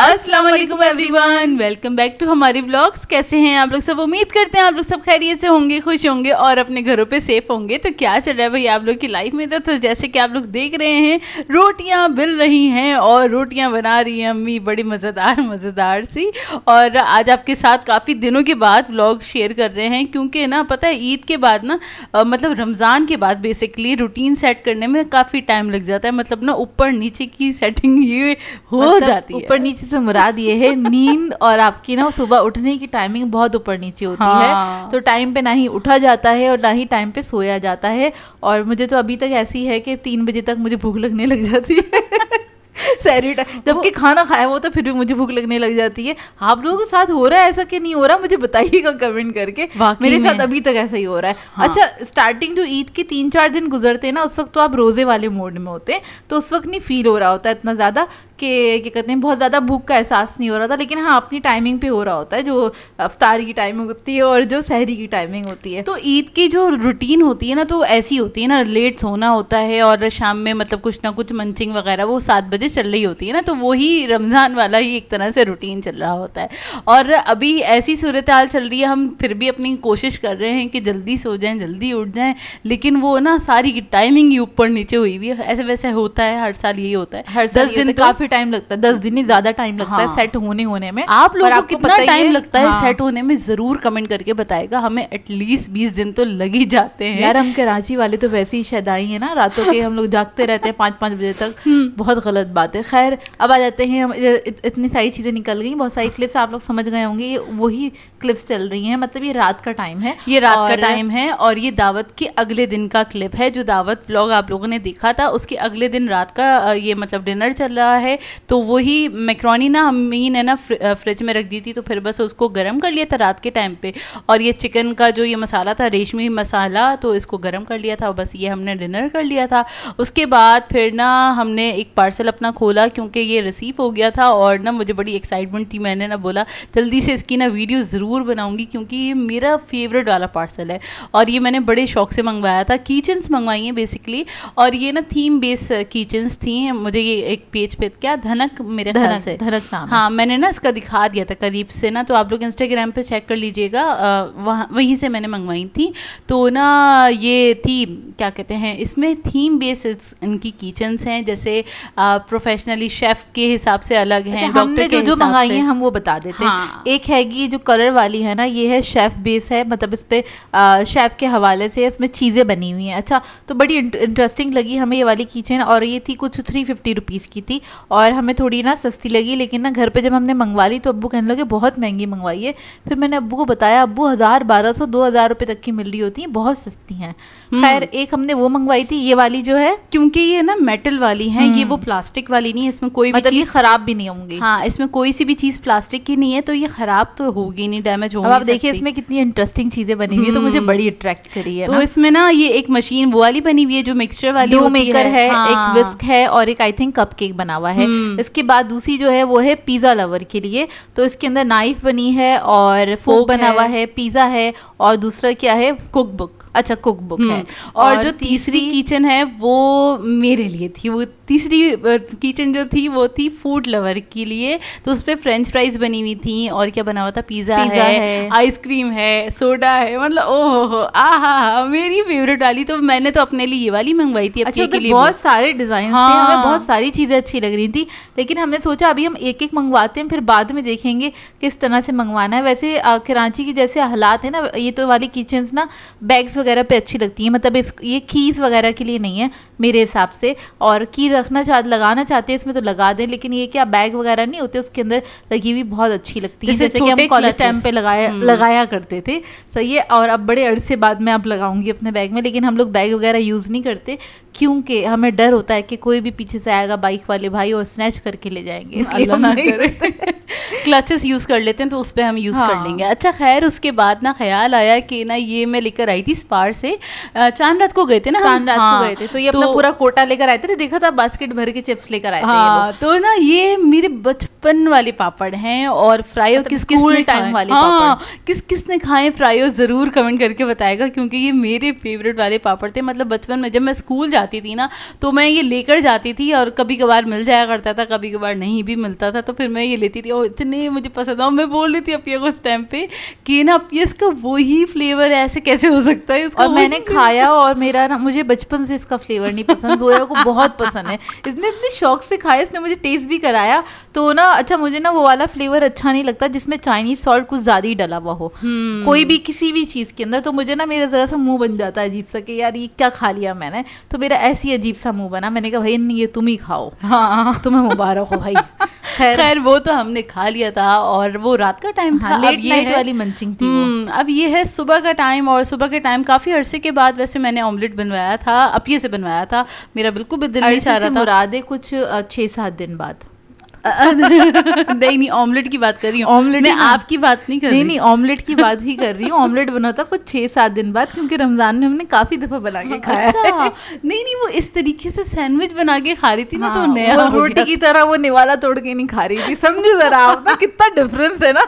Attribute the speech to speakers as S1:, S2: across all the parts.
S1: Aslam everyone welcome back to हमारे blogs कैसे हैं आप लोग सब उम्मीद करते हैं आप लोग सब खैरियत से होंगे खुश होंगे और अपने घरों पे सेफ होंगे तो क्या चल रहा है भाई आप लोग की लाइफ में तो, तो जैसे कि आप लोग देख रहे हैं रोटियां बिल रही हैं और रोटियां बना रही हैं अम्मी बड़ी मज़ेदार मज़ेदार सी और आज आपके साथ काफ़ी दिनों के बाद ब्लॉग शेयर कर रहे हैं क्योंकि ना पता है ईद के बाद ना मतलब रमज़ान के बाद बेसिकली रूटीन सेट करने में काफ़ी टाइम लग जाता है मतलब ना ऊपर नीचे की सेटिंग ये हो मतलब जाती है ऊपर नीचे से मुराद ये है नींद और आपकी ना सुबह उठने की टाइमिंग बहुत ऊपर नीचे होती हाँ। है तो टाइम पे ना ही उठा जाता है और ना ही टाइम पे सोया जाता है और मुझे तो अभी तक ऐसी है कि तीन बजे तक मुझे भूख लगने लग जाती है जबकि खाना खाया हुआ तो फिर भी मुझे भूख लगने लग जाती है आप लोगों के साथ हो रहा है ऐसा कि नहीं हो रहा मुझे बताइएगा कमेंट करके मेरे साथ अभी तक ऐसा ही हो रहा है हाँ। अच्छा स्टार्टिंग जो ईद के तीन चार दिन गुजरते हैं ना उस वक्त तो आप रोजे वाले मोड में होते हैं तो उस वक्त नहीं फील हो रहा होता इतना ज़्यादा कि क्या कहते हैं बहुत ज़्यादा भूख का एहसास नहीं हो रहा था लेकिन हाँ अपनी टाइमिंग पे हो रहा होता है जो अफ्तार की टाइमिंग होती है और जो शहरी की टाइमिंग होती है तो ईद की जो रूटीन होती है ना तो ऐसी होती है ना लेट सोना होता है और शाम में मतलब कुछ ना कुछ मंचिंग वगैरह वो सात बजे चल रही होती है ना तो वही रमज़ान वाला ही एक तरह से रूटीन चल रहा होता है और अभी ऐसी सूरत हाल चल रही है हम फिर भी अपनी कोशिश कर रहे हैं कि जल्दी सो जाएँ जल्दी उठ जाएँ लेकिन वो ना सारी टाइमिंग ही ऊपर नीचे हुई हुई है ऐसे वैसे होता है हर साल यही होता है हर साल दस दिन तो काफ़ी टाइम लगता है दस दिन ही ज्यादा टाइम लगता हाँ। है सेट होने होने में आप लोगों को कितना टाइम लगता हाँ। है सेट होने में जरूर कमेंट करके बताएगा हमें एटलीस्ट बीस दिन तो लग ही जाते हैं यार हम कराची वाले तो वैसे ही शदाई है ना रातों के हम लोग जागते रहते हैं पाँच पाँच बजे तक हम्म। बहुत गलत बात है खैर अब आ जाते हैं हम इतनी सारी चीजें निकल गई बहुत सारी क्लिप्स आप लोग समझ गए होंगे ये वही क्लिप्स चल रही है मतलब ये रात का टाइम है ये रात का टाइम है और ये दावत के अगले दिन का क्लिप है जो दावत ब्लॉग आप लोगों ने देखा था उसके अगले दिन रात का ये मतलब डिनर चल रहा है तो वही मैक्रोनी ना मीन है ना फ्रिज में रख दी थी तो फिर बस उसको गर्म कर लिया था रात के टाइम पे और ये चिकन का जो ये मसाला था रेशमी मसाला तो इसको गर्म कर लिया था बस ये हमने डिनर कर लिया था उसके बाद फिर ना हमने एक पार्सल अपना खोला क्योंकि ये रिसीव हो गया था और ना मुझे बड़ी एक्साइटमेंट थी मैंने ना बोला जल्दी से इसकी ना वीडियो ज़रूर बनाऊँगी क्योंकि ये मेरा फेवरेट वाला पार्सल है और ये मैंने बड़े शौक से मंगवाया था किचन्स मंगवाई हैं बेसिकली और ये ना थीम बेस किचन्स थी मुझे ये एक पेज पे क्या धनक मेरे धनक से धनक नाम हाँ मैंने ना इसका दिखा दिया था करीब से ना तो आप लोग इंस्टाग्राम पे चेक कर लीजिएगा वहाँ वहीं से मैंने मंगवाई थी तो ना ये थी क्या कहते हैं इसमें थीम बेस इनकी किचन्स हैं जैसे प्रोफेशनली शेफ़ के हिसाब से अलग है अच्छा, हमने जो जो मंगाई है हम वो बता देते हैं हाँ। एक हैगी जो कलर वाली है ना ये है शेफ़ बेस है मतलब इस पर शेफ़ के हवाले से इसमें चीज़ें बनी हुई हैं अच्छा तो बड़ी इंटरेस्टिंग लगी हमें ये वाली किचन और ये थी कुछ थ्री फिफ्टी रुपीज़ की थी और और हमें थोड़ी ना सस्ती लगी लेकिन ना घर पे जब हमने मंगवा ली तो अब्बू कहने लगे बहुत महंगी मंगवाई है फिर मैंने अब्बू को बताया अब्बू हज़ार बारह सौ दो हज़ार रुपये तक की मिल रही होती हैं बहुत सस्ती हैं हम्म। खैर एक हमने वो मंगवाई थी ये वाली जो है क्योंकि ये ना मेटल वाली है ये हम्म। वो प्लास्टिक वाली नहीं है इसमें कोई मतलब ये ख़राब भी नहीं होंगी हाँ इसमें कोई सी भी चीज़ प्लास्टिक की नहीं है तो ये ख़राब तो होगी नहीं डैमेज होगी आप देखिए इसमें कितनी इंटरेस्टिंग चीज़ें बनी हुई है तो मुझे हम्म। बड़ी अट्रैक्ट करी है तो इसमें ना ये एक मशीन वो वाली बनी हुई है जो मिक्सचर वाली मेकर है एक विस्क हाँ। है और एक आई थिंक कप केक बना हुआ है हम्म। इसके बाद दूसरी जो है वो है पिज़्ज़ा लवर के लिए तो इसके अंदर नाइफ बनी है और फोक बना हुआ है पिज़्ज़ा है और दूसरा क्या है कुक बुक अच्छा कुक बुक है हम्म, और, और जो तीसरी किचन है वो मेरे लिए थी वो तीसरी किचन जो थी वो थी फूड लवर के लिए तो उस पर फ्रेंच फ्राइज बनी हुई थी और क्या बना हुआ था पिज़्ज़ा है, है। आइसक्रीम है सोडा है मतलब ओ हो हा मेरी फेवरेट वाली तो मैंने तो अपने लिए ये वाली मंगवाई थी अच्छा, के लिए बहुत सारे डिज़ाइन हाँ। थे हमें हाँ। बहुत सारी चीज़ें अच्छी लग रही थी लेकिन हमने सोचा अभी हम एक एक मंगवाते हैं फिर बाद में देखेंगे किस तरह से मंगवाना है वैसे कराची के जैसे हालात है ना ये तो वाली किचन ना बैग्स वगैरह पे अच्छी लगती है मतलब इस ये कीज़ वगैरह के लिए नहीं है मेरे हिसाब से और की रखना चाह लगाना चाहते हैं इसमें तो लगा दें लेकिन ये क्या बैग वगैरह नहीं होते उसके अंदर लगी हुई बहुत अच्छी लगती है जैसे कि हम कॉलेज टाइम पे लगाया हम्म। लगाया करते थे सही है और अब बड़े अरसे बाद में आप लगाऊंगी अपने बैग में लेकिन हम लोग बैग वगैरह यूज़ नहीं करते क्योंकि हमें डर होता है कि कोई भी पीछे से आएगा बाइक वाले भाई और स्नैच करके ले जाएंगे इसलिए हम नहीं करते क्लचेस यूज़ कर लेते हैं तो उस पर हम यूज़ हाँ. कर लेंगे अच्छा खैर उसके बाद ना ख्याल आया कि ना ये मैं लेकर आई थी स्पार से चांद रात को गए थे ना चांद रात हाँ, को गए थे तो ये तो, अपना पूरा कोटा लेकर आए थे देखा था बास्केट भर के चिप्स लेकर आए हाँ, थे तो ना ये मेरे बचपन वाले पापड़ हैं और फ्राई किस किस टाइम वाले हाँ, किस किस ने खाए फ्राई ज़रूर कमेंट करके बताएगा क्योंकि ये मेरे फेवरेट वाले पापड़ थे मतलब बचपन में जब मैं स्कूल जाती थी ना तो मैं ये लेकर जाती थी और कभी कभार मिल जाया करता था कभी कभार नहीं भी मिलता था तो फिर मैं ये लेती थी वो इतने मुझे पसंद आओ मैं बोल रही थी अपिया को उस टाइम पे कि ना अपिया इसका वही फ्लेवर है ऐसे कैसे हो सकता है और मैंने खाया और मेरा ना मुझे बचपन से इसका फ्लेवर नहीं पसंद जोया को बहुत पसंद है इसने इतने शौक से खाया इसने मुझे टेस्ट भी कराया तो ना अच्छा मुझे ना वो वाला फ्लेवर अच्छा नहीं लगता जिसमें चाइनीज सॉल्ट कुछ ज़्यादा ही डला हुआ हो हम्म। कोई भी किसी भी चीज़ के अंदर तो मुझे ना मेरा ज़रा सा मुंह बन जाता है अजीब सा कि यार ये क्या खा लिया मैंने तो मेरा ऐसी अजीब सा मुंह बना मैंने कहा भाई ये तुम ही खाओ हाँ तुम्हें मुबारक हो भाई खैर वो तो हमने खा लिया था और वो रात का टाइम हाँ, था लेट नाइट वाली मंचिंग थी हम्म, अब ये है सुबह का टाइम और सुबह के टाइम काफ़ी अरसे के बाद वैसे मैंने ऑमलेट बनवाया था अपिये से बनवाया था मेरा बिल्कुल भी दिल नहीं चाह रहा था आधे कुछ छः सात दिन बाद नहीं नहीं ऑमलेट की बात कर रही हूँ ऑमलेट मैं हाँ। आपकी बात नहीं कर नहीं नहीं ऑमलेट की बात ही कर रही हूँ ऑमलेट बना था कुछ छः सात दिन बाद क्योंकि रमजान में हमने काफी दफा बना के खाया अच्छा। नहीं नहीं वो इस तरीके से सैंडविच बना के खा रही थी ना तो हाँ, नया रोटी की तरह वो निवाला तोड़ के नहीं खा रही थी समझे जरा आप तो कितना डिफरेंस है ना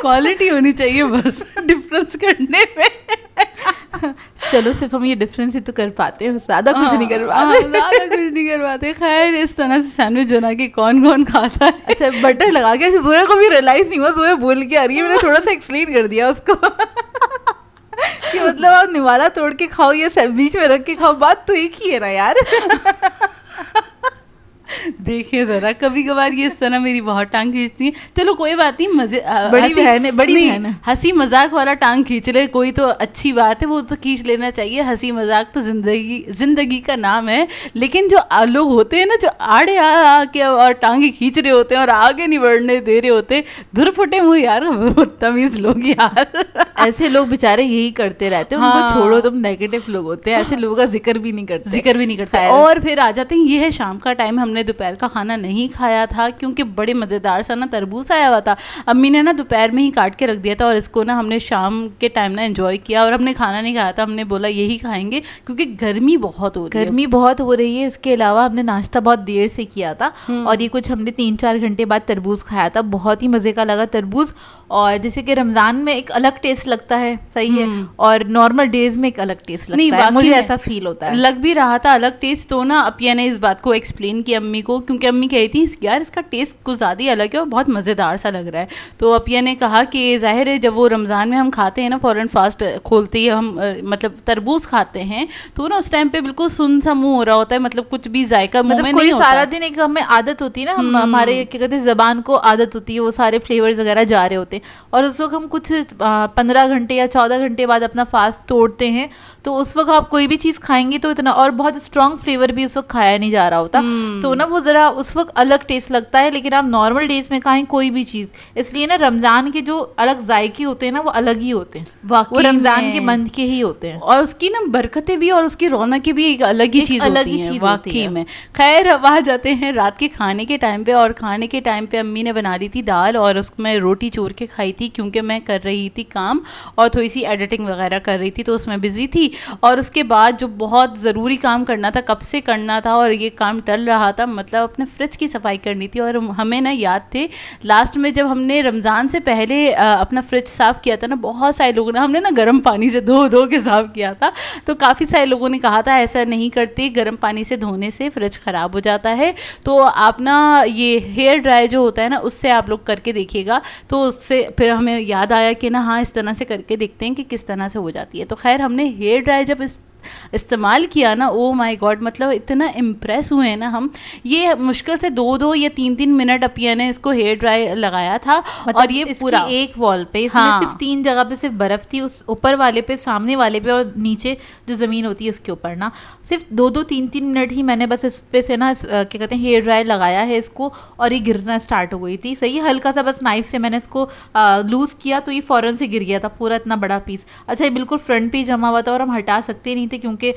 S1: क्वालिटी होनी चाहिए बस डिफरेंस करने में चलो सिर्फ हम ये डिफरेंस ही तो कर पाते हैं ज़्यादा कुछ हाँ, नहीं कर पाते हाँ, ज़्यादा कुछ नहीं कर पाते खैर इस तरह से सैंडविच बना के कौन कौन खाता है अच्छा बटर लगा के जोया को भी रियलाइज़ नहीं हुआ जोया बोल के आ रही है मैंने थोड़ा सा एक्सप्लेन कर दिया उसको कि मतलब आप निवाला तोड़ के खाओ या बीच में रख के खाओ बात तो एक ही है ना यार देखिए जरा कभी कभार ये इस तरह मेरी बहुत टांग खींचती है चलो कोई बात नहीं मजे बड़ी बहन बड़ी बहन हंसी मजाक वाला टांग खींच ले कोई तो अच्छी बात है वो तो खींच लेना चाहिए हंसी मजाक तो जिंदगी जिंदगी का नाम है लेकिन जो लोग होते हैं ना जो आड़े आ आके और टांगे खींच रहे होते हैं और आगे नहीं बढ़ने दे रहे होते धुर फुटे मुँह यार तमीज़ लोग यार ऐसे लोग बेचारे यही करते रहते हैं हाँ। उनको छोड़ो तुम नेगेटिव लोग होते हैं ऐसे लोगों का जिक्र भी नहीं करते जिक्र भी नहीं करता और फिर आ जाते हैं ये है शाम का टाइम हमने दोपहर का खाना नहीं खाया था क्योंकि बड़े मज़ेदार सा ना तरबूज आया हुआ था अम्मी ने ना दोपहर में ही काट के रख दिया था और इसको ना हमने शाम के टाइम ना इन्जॉय किया और हमने खाना नहीं खाया था हमने बोला यही खाएंगे क्योंकि गर्मी बहुत हो रही है गर्मी बहुत हो रही है इसके अलावा हमने नाश्ता बहुत देर से किया था हम्म। और ये कुछ हमने तीन चार घंटे बाद तरबूज खाया था बहुत ही मज़े का लगा तरबूज और जैसे कि रमज़ान में एक अलग टेस्ट लगता है सही है हम्म। और नॉर्मल डेज में एक अलग टेस्ट लगता नहीं, है मुझे ऐसा फील होता है लग भी रहा था अलग टेस्ट तो ना अपिया ने इस बात को एक्सप्लेन किया अम्मी को क्योंकि अम्मी कह रही थी यार इसका टेस्ट कुछ ज़्यादा ही अलग है और बहुत मज़ेदार सा लग रहा है तो अपिया ने कहा कि ज़ाहिर है जब वो रमज़ान में हम खाते हैं ना फ़ौरन फास्ट खोलते ही हम मतलब तरबूज खाते हैं तो ना उस टाइम पे बिल्कुल सुन सा मुंह हो रहा होता है मतलब कुछ भी जायका मुंह मतलब में सारा दिन एक हमें आदत होती है ना हम्म। हमारे क्या कहते हैं जबान को आदत होती है वो सारे फ्लेवर वगैरह जा रहे होते हैं और उस वक्त हम कुछ पंद्रह बारह घंटे या चौदह घंटे बाद अपना फास्ट तोड़ते हैं तो उस वक्त आप कोई भी चीज़ खाएंगे तो इतना और बहुत स्ट्रांग फ्लेवर भी उस वक्त खाया नहीं जा रहा होता हम्म। तो ना वो ज़रा उस वक्त अलग टेस्ट लगता है लेकिन आप नॉर्मल डेज में खाएं कोई भी चीज़ इसलिए ना रमज़ान के जो अलग जायके होते हैं ना वो अलग ही होते हैं वो रमज़ान के मंथ के ही होते हैं और उसकी ना बरकतें भी और उसकी रौनकें भी एक अलग ही चीज़ अलग ही चीज़ वाकई में खैर अब आ जाते हैं रात के खाने के टाइम पे और खाने के टाइम पे अम्मी ने बना ली थी दाल और उसमें रोटी चोर के खाई थी क्योंकि मैं कर रही थी काम और थोड़ी सी एडिटिंग वगैरह कर रही थी तो उसमें बिज़ी थी और उसके बाद जो बहुत ज़रूरी काम करना था कब से करना था और ये काम टल रहा था मतलब अपने फ्रिज की सफाई करनी थी और हमें ना याद थे लास्ट में जब हमने रमज़ान से पहले अपना फ्रिज साफ़ किया था ना बहुत सारे लोगों ने हमने ना गर्म पानी से धो धो के साफ़ किया था तो काफ़ी सारे लोगों ने कहा था ऐसा नहीं करते गर्म पानी से धोने से फ्रिज ख़राब हो जाता है तो आप ना ये हेयर ड्राई जो होता है ना उससे आप लोग करके देखिएगा तो उससे फिर हमें याद आया कि ना हाँ इस तरह से करके देखते हैं कि किस तरह से हो जाती है तो खैर हमने हेयर ड्राई जब इस इस्तेमाल किया ना ओ माई गॉड मतलब इतना इम्प्रेस हुए हैं ना हम ये मुश्किल से दो दो या तीन तीन मिनट अपिया ने इसको हेयर ड्राई लगाया था मतलब और ये पूरा एक वॉल पे इसमें हाँ। सिर्फ तीन जगह पे सिर्फ बर्फ थी उस ऊपर वाले पे सामने वाले पे और नीचे जो ज़मीन होती है उसके ऊपर ना सिर्फ दो दो तीन तीन मिनट ही मैंने बस इस पे से ना क्या कहते हैं हेयर ड्राई लगाया है इसको और ये गिरना स्टार्ट हो गई थी सही हल्का सा बस नाइफ से मैंने इसको लूज़ किया तो ये फ़ौरन से गिर गया था पूरा इतना बड़ा पीस अच्छा ये बिल्कुल फ्रंट पे जमा हुआ था और हम हटा सकते नहीं थे क्योंकि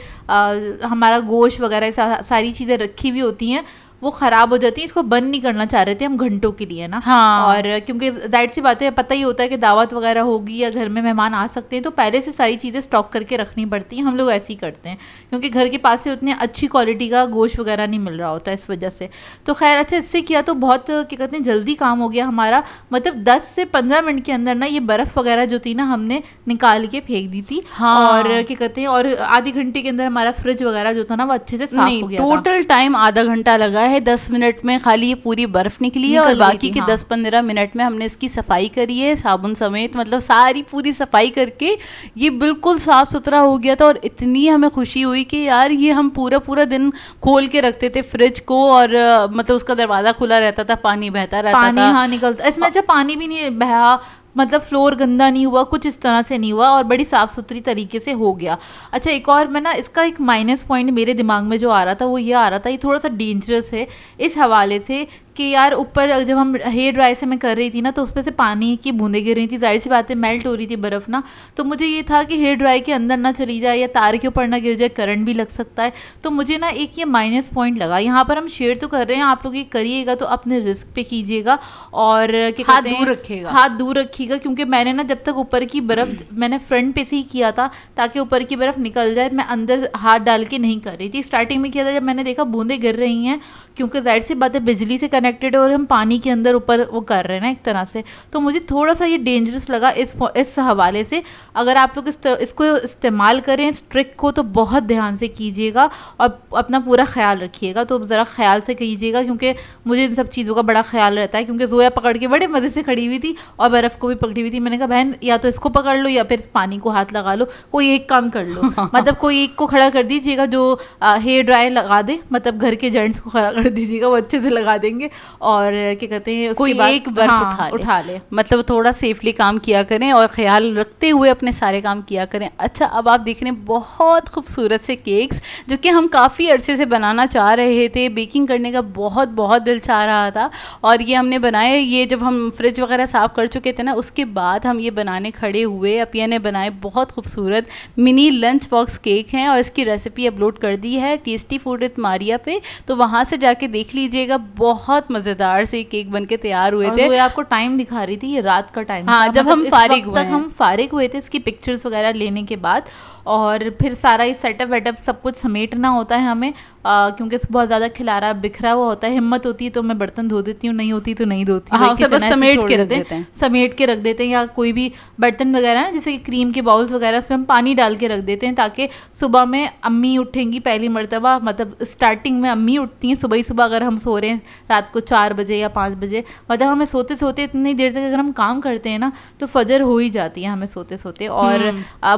S1: हमारा गोश्त वगैरह सारी चीज़ें रखी हुई होती हैं वो ख़राब हो जाती है इसको बंद नहीं करना चाह रहे थे हम घंटों के लिए ना हाँ और क्योंकि जाहिर सी बात है पता ही होता है कि दावत वगैरह होगी या घर में मेहमान आ सकते हैं तो पहले से सारी चीज़ें स्टॉक करके रखनी पड़ती हैं हम लोग ऐसे ही करते हैं क्योंकि घर के पास से उतनी अच्छी क्वालिटी का गोश्त वगैरह नहीं मिल रहा होता इस वजह से तो खैर अच्छा इससे किया तो बहुत क्या कहते हैं जल्दी काम हो गया हमारा मतलब दस से पंद्रह मिनट के अंदर ना ये बर्फ़ वगैरह जो थी ना हमने निकाल के फेंक दी थी हाँ और क्या कहते हैं और आधे घंटे के अंदर हमारा फ्रिज वगैरह जो था ना वो अच्छे से साफ हो गया टोटल टाइम आधा घंटा लगा लगाया है दस मिनट में खाली ये पूरी बर्फ़ निकली है और बाकी के हाँ। दस पंद्रह मिनट में हमने इसकी सफाई करी है साबुन समेत मतलब सारी पूरी सफाई करके ये बिल्कुल साफ़ सुथरा हो गया था और इतनी हमें खुशी हुई कि यार ये हम पूरा पूरा दिन खोल के रखते थे फ्रिज को और मतलब उसका दरवाज़ा खुला रहता था पानी बहता रहता पानी था हाँ निकलता इसमें अच्छा पानी भी नहीं बहा मतलब फ्लोर गंदा नहीं हुआ कुछ इस तरह से नहीं हुआ और बड़ी साफ़ सुथरी तरीके से हो गया अच्छा एक और मैं ना इसका एक माइनस पॉइंट मेरे दिमाग में जो आ रहा था वो ये आ रहा था ये थोड़ा सा डेंजरस है इस हवाले से कि यार ऊपर जब हम हेयर ड्राई से मैं कर रही थी ना तो उसमें से पानी की बूंदें गिर रही थी जाहिर सी बातें मेल्ट हो रही थी बर्फ़ ना तो मुझे ये था कि हेयर ड्राई के अंदर ना चली जाए या तार के ऊपर ना गिर जाए करंट भी लग सकता है तो मुझे ना एक ये माइनस पॉइंट लगा यहाँ पर हम शेयर तो कर रहे हैं आप लोग ये करिएगा तो अपने रिस्क पे कीजिएगा और हाथ दूर रखिएगा हाथ दूर रखिएगा क्योंकि मैंने ना जब तक ऊपर की बर्फ़ मैंने फ्रंट पे से ही किया था ताकि ऊपर की बर्फ़ निकल जाए मैं अंदर हाथ डाल के नहीं कर रही थी स्टार्टिंग में किया था जब मैंने देखा बूंदें गिर रही हैं क्योंकि जाहिर सी बात है बिजली से कनेक्टेड है और हम पानी के अंदर ऊपर वो कर रहे हैं ना एक तरह से तो मुझे थोड़ा सा ये डेंजरस लगा इस इस हवाले से अगर आप लोग इस तर, इसको इस्तेमाल करें इस ट्रिक को तो बहुत ध्यान से कीजिएगा और अपना पूरा ख्याल रखिएगा तो ज़रा ख्याल से कीजिएगा क्योंकि मुझे इन सब चीज़ों का बड़ा ख्याल रहता है क्योंकि जोया पकड़ के बड़े मज़े से खड़ी हुई थी और बर्फ़ को भी पकड़ी हुई थी मैंने कहा बहन या तो इसको पकड़ लो या फिर इस पानी को हाथ लगा लो कोई एक काम कर लो मतलब कोई एक को खड़ा कर दीजिएगा जो हेयर ड्रायर लगा दे मतलब घर के जेंट्स को खड़ा कर दीजिएगा वो अच्छे से लगा देंगे और क्या कहते हैं कोई एक बर्फ हाँ, उठा ले उठा ले मतलब थोड़ा सेफली काम किया करें और ख्याल रखते हुए अपने सारे काम किया करें अच्छा अब आप देख रहे हैं बहुत खूबसूरत से केक्स जो कि हम काफ़ी अरसे से बनाना चाह रहे थे बेकिंग करने का बहुत बहुत दिल चाह रहा था और ये हमने बनाए ये जब हम फ्रिज वगैरह साफ़ कर चुके थे ना उसके बाद हम ये बनाने खड़े हुए अपिया ने बनाए बहुत खूबसूरत मिनी लंच बॉक्स केक हैं और इसकी रेसिपी अपलोड कर दी है टेस्टी फूड विथ मारिया पे तो वहाँ से जाके देख लीजिएगा बहुत बहुत मज़ेदार से केक बन के तैयार हुए थे वो आपको टाइम दिखा रही थी ये रात का टाइम हाँ जब मतलब हम फारिग हुए तक हम फारिग हुए थे इसकी पिक्चर्स वगैरह लेने के बाद और फिर सारा ये सेटअप वेटअप सब कुछ समेटना होता है हमें क्योंकि बहुत ज़्यादा खिलारा बिखरा हुआ होता है हिम्मत होती है तो मैं बर्तन धो देती हूँ नहीं होती तो नहीं धोती हाँ, समेट के रख देते हैं समेट के रख देते हैं या कोई भी बर्तन वगैरह ना जैसे क्रीम के बाउल्स वगैरह उसमें हम पानी डाल के रख देते हैं ताकि सुबह में अम्मी उठेंगी पहली मरतबा मतलब स्टार्टिंग में अम्मी उठती हैं सुबह ही सुबह अगर हम सो रहे हैं रात को चार बजे या पाँच बजे मतलब हमें सोते सोते इतनी देर तक अगर हम काम करते हैं ना तो फजर हो ही जाती है हमें सोते सोते और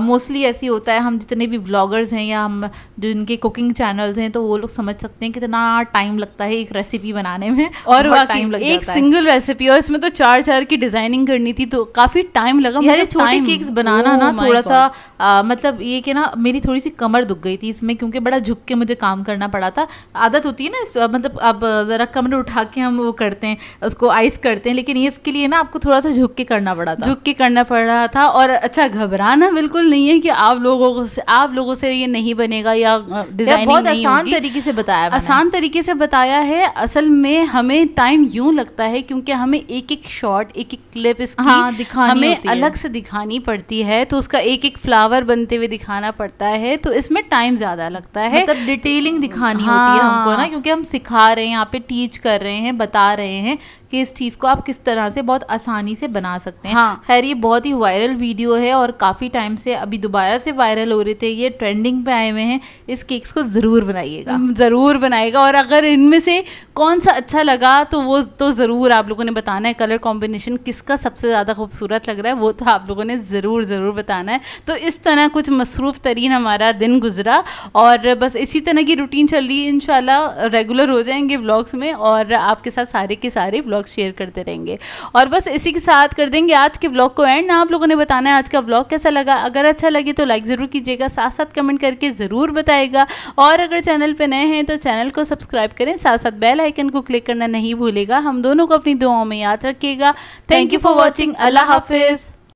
S1: मोस्टली हम्म। ऐसी होता है हम जितने भी ब्लॉगर्स हैं या हम जिनके कुकिंग चैनल्स हैं तो वो लोग समझ सकते हैं कितना टाइम लगता है एक रेसिपी बनाने में और टाइम लग एक सिंगल रेसिपी और इसमें तो चार चार की डिजाइनिंग करनी थी तो काफी टाइम लगा मुझे मतलब छोटे केक्स बनाना oh ना थोड़ा सा मतलब ये कि ना मेरी थोड़ी सी कमर दुख गई थी इसमें क्योंकि बड़ा झुक के मुझे काम करना पड़ा था आदत होती है ना मतलब अब ज़रा कमर उठा के हम वो करते हैं उसको आइस करते हैं लेकिन ये इसके लिए ना आपको थोड़ा सा झुक के करना पड़ा था झुक के करना पड़ रहा था और अच्छा घबराना बिल्कुल नहीं है कि आप लोगों से आप लोगों से ये नहीं बनेगा या डिजाइनिंग नहीं होगी तरीके तरीके से बताया आसान तरीके से बताया है असल में हमें टाइम यूं लगता है क्योंकि हमें एक एक शॉट एक एक क्लिप इसकी हाँ, दिखानी हमें अलग से दिखानी पड़ती है तो उसका एक एक फ्लावर बनते हुए दिखाना पड़ता है तो इसमें टाइम ज़्यादा लगता है मतलब डिटेलिंग दिखानी हाँ, होती है हमको ना क्योंकि हम सिखा रहे हैं यहाँ पे टीच कर रहे हैं बता रहे हैं कि इस चीज़ को आप किस तरह से बहुत आसानी से बना सकते हैं हाँ। खैर ये बहुत ही वायरल वीडियो है और काफ़ी टाइम से अभी दोबारा से वायरल हो रहे थे ये ट्रेंडिंग पे आए हुए हैं इस केक्स को ज़रूर बनाइएगा ज़रूर बनाएगा और अगर इनमें से कौन सा अच्छा लगा तो वो तो ज़रूर आप लोगों ने बताना है कलर कॉम्बिनेशन किसका सबसे ज़्यादा खूबसूरत लग रहा है वो तो आप लोगों ने ज़रूर ज़रूर बताना है तो इस तरह कुछ मसरूफ़ तरीन हमारा दिन गुजरा और बस इसी तरह की रूटीन चल रही है इन रेगुलर हो जाएंगे ब्लॉग्स में और आपके साथ सारे के सारे ब्लॉग व्लॉग शेयर करते रहेंगे और बस इसी के साथ कर देंगे आज के व्लॉग को एंड आप लोगों ने बताना है आज का व्लॉग कैसा लगा अगर अच्छा लगे तो लाइक ज़रूर कीजिएगा साथ साथ कमेंट करके ज़रूर बताएगा और अगर चैनल पर नए हैं तो चैनल को सब्सक्राइब करें साथ साथ बेल आइकन को क्लिक करना नहीं भूलेगा हम दोनों को अपनी दुआओं में याद रखिएगा थैंक यू फॉर वॉचिंग अल्लाह हाफिज़